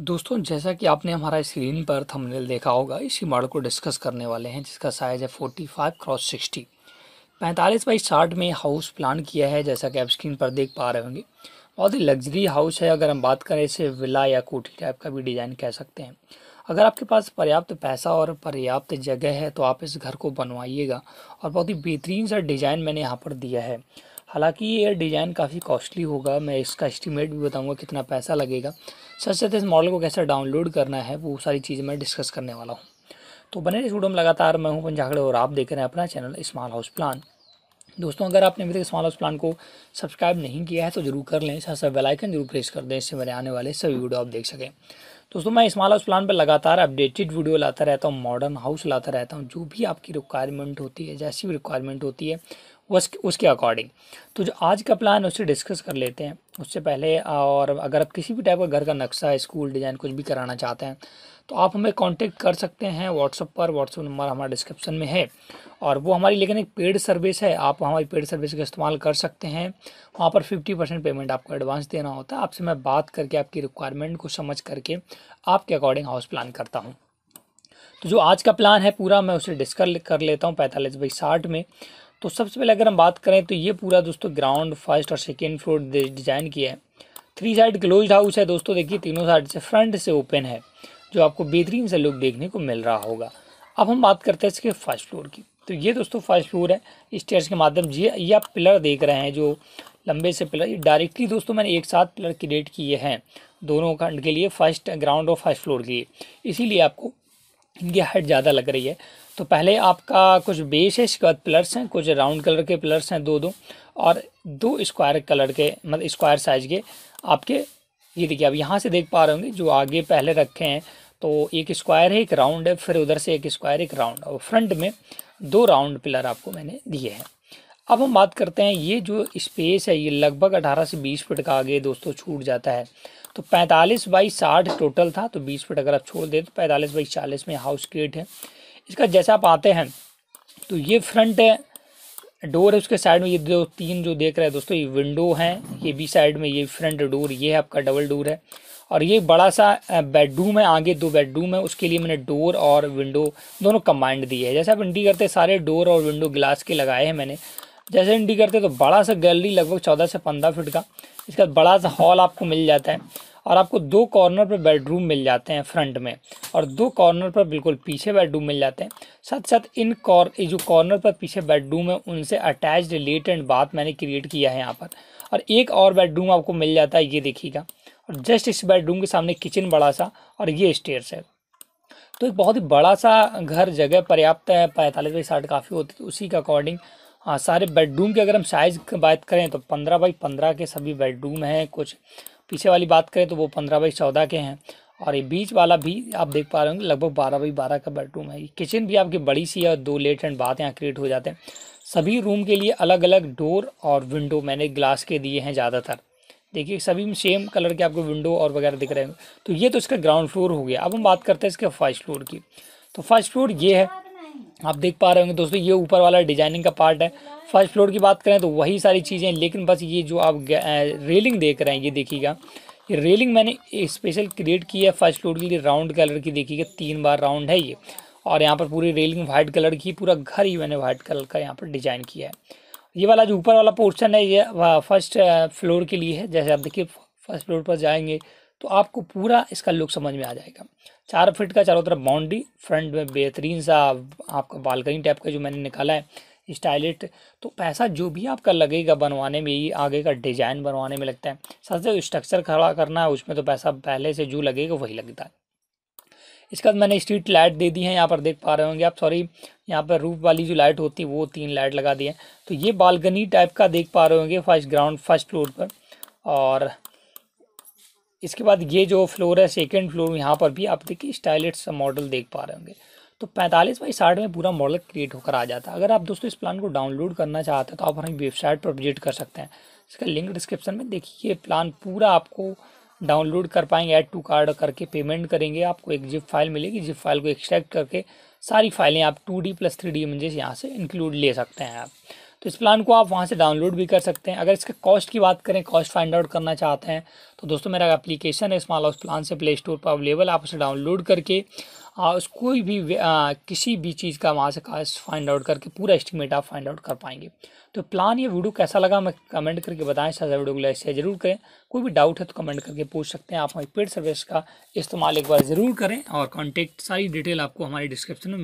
दोस्तों जैसा कि आपने हमारा स्क्रीन पर थंबनेल देखा होगा इसी मॉडल को डिस्कस करने वाले हैं जिसका साइज़ है 45 क्रॉस सिक्सटी पैंतालीस बाई साठ में हाउस प्लान किया है जैसा कि आप स्क्रीन पर देख पा रहे होंगे बहुत ही लग्जरी हाउस है अगर हम बात करें इसे विला या कोठी टाइप का भी डिज़ाइन कह सकते हैं अगर आपके पास पर्याप्त पैसा और पर्याप्त जगह है तो आप इस घर को बनवाइएगा और बहुत ही बेहतरीन सा डिज़ाइन मैंने यहाँ पर दिया है हालांकि ये डिज़ाइन काफ़ी कॉस्टली होगा मैं इसका एस्टिमेट भी बताऊंगा कितना पैसा लगेगा सच साथ इस मॉडल को कैसे डाउनलोड करना है वो सारी चीज़ें मैं डिस्कस करने वाला हूँ तो बने इस वीडियो में लगातार मैं हूँ पंजाखड़े और आप देख रहे हैं अपना चैनल स्मॉल हाउस प्लान दोस्तों अगर आपने अभी तक स्मॉल हाउस प्लान को सब्सक्राइब नहीं किया है तो जरूर कर लें साथ साथ बेलाइकन जरूर प्रेस कर दें इससे मेरे आने वाले सभी वीडियो आप देख सकें दोस्तों मैं स्मॉल हाउस प्लान पर लगातार अपडेटेड वीडियो लाता रहता हूँ मॉडर्न हाउस लाता रहता हूँ जो भी आपकी रिक्वायरमेंट होती है जैसी भी रिक्वायरमेंट होती है उस उसके अकॉर्डिंग तो जो आज का प्लान उससे डिस्कस कर लेते हैं उससे पहले और अगर आप किसी भी टाइप का घर का नक्शा स्कूल डिज़ाइन कुछ भी कराना चाहते हैं तो आप हमें कांटेक्ट कर सकते हैं व्हाट्सअप पर व्हाट्सअप नंबर हमारा डिस्क्रिप्शन में है और वो हमारी लेकिन एक पेड सर्विस है आप हमारी पेड सर्विस का इस्तेमाल कर सकते हैं वहाँ पर फिफ्टी परसेंट पेमेंट आपको एडवांस देना होता है आपसे मैं बात करके आपकी रिक्वायरमेंट को समझ करके आपके अकॉर्डिंग हाउस प्लान करता हूँ तो जो आज का प्लान है पूरा मैं उसे डिस्कस कर लेता हूँ पैंतालीस बाई साठ में तो सबसे पहले अगर हम बात करें तो ये पूरा दोस्तों ग्राउंड फर्स्ट और सेकेंड फ्लोर डिजाइन किया है थ्री साइड क्लोज हाउस है दोस्तों देखिए तीनों साइड से फ्रंट से ओपन है जो आपको बेहतरीन से लुक देखने को मिल रहा होगा अब हम बात करते हैं इसके फर्स्ट फ्लोर की तो ये दोस्तों फर्स्ट फ्लोर है स्टेयर्स के माध्यम ये ये आप पिलर देख रहे हैं जो लंबे से पिलर ये डायरेक्टली दोस्तों मैंने एक साथ पिलर क्रिएट किए हैं दोनों खंड के लिए फर्स्ट ग्राउंड और फर्स्ट फ्लोर के लिए इसीलिए आपको इनकी हाइट ज़्यादा लग रही है तो पहले आपका कुछ बेस है इसके बाद पिलर्स हैं कुछ राउंड कलर के पिलर्स हैं दो दो और दो स्क्वायर कलर के मतलब स्क्वायर साइज के आपके ये देखिए आप यहाँ से देख पा रहे होंगे जो आगे पहले रखे हैं तो एक स्क्वायर है एक राउंड है फिर उधर से एक स्क्वायर एक राउंड और फ्रंट में दो राउंड पिलर आपको मैंने दिए हैं अब हम बात करते हैं ये जो स्पेस है ये लगभग 18 से 20 फिट का आगे दोस्तों छूट जाता है तो 45 बाई 60 टोटल था तो 20 फिट अगर आप छोड़ दें तो 45 बाई 40 में हाउस गेट है इसका जैसे आप आते हैं तो ये फ्रंट है डोर है उसके साइड में ये दो तीन जो देख रहे हैं दोस्तों ये विंडो है ये भी साइड में ये फ्रंट डोर ये है आपका डबल डोर है और ये बड़ा सा बेडरूम है आगे दो बेडरूम है उसके लिए मैंने डोर और विंडो दोनों कम्बाइंड दिए है जैसे आप इंडी करते सारे डोर और विंडो ग्लास के लगाए हैं मैंने जैसे इंडी करते तो बड़ा सा गैलरी लगभग चौदह से पंद्रह फिट का इसका बड़ा सा हॉल आपको मिल जाता है और आपको दो कॉर्नर पर बेडरूम मिल जाते हैं फ्रंट में और दो कॉर्नर पर बिल्कुल पीछे बेडरूम मिल जाते हैं साथ साथ इन कॉर् जो कॉर्नर पर पीछे बेडरूम है उनसे अटैच्ड लेट एंड बाथ मैंने क्रिएट किया है यहाँ पर और एक और बेडरूम आपको मिल जाता है ये देखिएगा और जस्ट इस बेडरूम के सामने किचन बड़ा सा और ये स्टेयर है तो एक बहुत ही बड़ा सा घर जगह पर्याप्त है पैंतालीस बाई साठ काफ़ी होती है तो उसी के अकॉर्डिंग हाँ सारे बेडरूम की अगर हम साइज़ की बात करें तो पंद्रह बाई पंद्रह के सभी बेडरूम हैं कुछ पीछे वाली बात करें तो वो पंद्रह बाई चौदह के हैं और ये बीच वाला भी आप देख पा रहे होंगे लगभग बारह बाई बारह का बेडरूम है किचन भी आपकी बड़ी सी है और दो लेट एंड बात यहाँ क्रिएट हो जाते हैं सभी रूम के लिए अलग अलग डोर और विंडो मैंने ग्लास के दिए हैं ज़्यादातर देखिए सभी में सेम कलर के आपको विंडो और वगैरह दिख रहे हैं तो ये तो इसका ग्राउंड फ्लोर हो गया अब हम बात करते हैं इसके फर्स्ट फ्लोर की तो फर्स्ट फ्लोर ये है आप देख पा रहे होंगे दोस्तों ये ऊपर वाला डिजाइनिंग का पार्ट है फर्स्ट फ्लोर की बात करें तो वही सारी चीज़ें लेकिन बस ये जो आप रेलिंग देख रहे हैं ये देखिएगा ये रेलिंग मैंने स्पेशल क्रिएट की है फर्स्ट फ्लोर के लिए राउंड कलर की देखिएगा तीन बार राउंड है ये और यहाँ पर पूरी रेलिंग व्हाइट कलर की पूरा घर ही मैंने व्हाइट कलर का यहाँ पर डिजाइन किया है ये वाला जो ऊपर वाला पोर्शन है ये फर्स्ट फ्लोर के लिए है जैसे आप देखिए फर्स्ट फ्लोर पर जाएंगे तो आपको पूरा इसका लुक समझ में आ जाएगा चार फिट का चारों तरफ बाउंड्री फ्रंट में बेहतरीन सा आपका बालकनी टाइप का जो मैंने निकाला है स्टाइलिट तो पैसा जो भी आपका लगेगा बनवाने में ही आगे का डिज़ाइन बनवाने में लगता है साथ साथ स्ट्रक्चर खड़ा करना है उसमें तो पैसा पहले से जो लगेगा वही लगता है इसके बाद मैंने स्ट्रीट लाइट दे दी है यहाँ पर देख पा रहे होंगे आप सॉरी यहाँ पर रूफ वाली जो लाइट होती है वो तीन लाइट लगा दी है तो ये बालकनी टाइप का देख पा रहे होंगे फर्स्ट ग्राउंड फर्स्ट फ्लोर पर और इसके बाद ये जो फ्लोर है सेकेंड फ्लोर यहाँ पर भी आप देखिए स्टाइलिश सा मॉडल देख पा रहे होंगे तो पैंतालीस बाई साठ में पूरा मॉडल क्रिएट होकर आ जाता है अगर आप दोस्तों इस प्लान को डाउनलोड करना चाहते हैं तो आप हमारी वेबसाइट पर विजिट कर सकते हैं इसका लिंक डिस्क्रिप्शन में देखिए ये प्लान पूरा आपको डाउनलोड कर पाएंगे ऐड टू कार्ड करके पेमेंट करेंगे आपको एक जिप फाइल मिलेगी जिप फाइल को एक्सट्रैक्ट करके सारी फाइलें आप two D plus three D images यहाँ से इंक्लूड ले सकते हैं आप तो इस प्लान को आप वहाँ से डाउनलोड भी कर सकते हैं अगर इसके कॉस्ट की बात करें कॉस्ट फाइंड आउट करना चाहते हैं तो दोस्तों मेरा एप्लीकेशन है स्मॉल हाउस प्लान से प्ले स्टोर पर अवेलेबल आप उसे डाउनलोड करके आ, उस कोई भी आ, किसी भी चीज़ का वहाँ से कास्ट फाइंड आउट करके पूरा एस्टिमेट आप फाइंड आउट कर पाएंगे तो प्लान ये वीडियो कैसा लगा मैं कमेंट करके बताएं सारा वीडियो को लाइक शेयर जरूर करें कोई भी डाउट है तो कमेंट करके पूछ सकते हैं आप हमारी पेड सर्विस का इस्तेमाल एक बार ज़रूर करें और कॉन्टैक्ट सारी डिटेल आपको हमारे डिस्क्रिप्शन में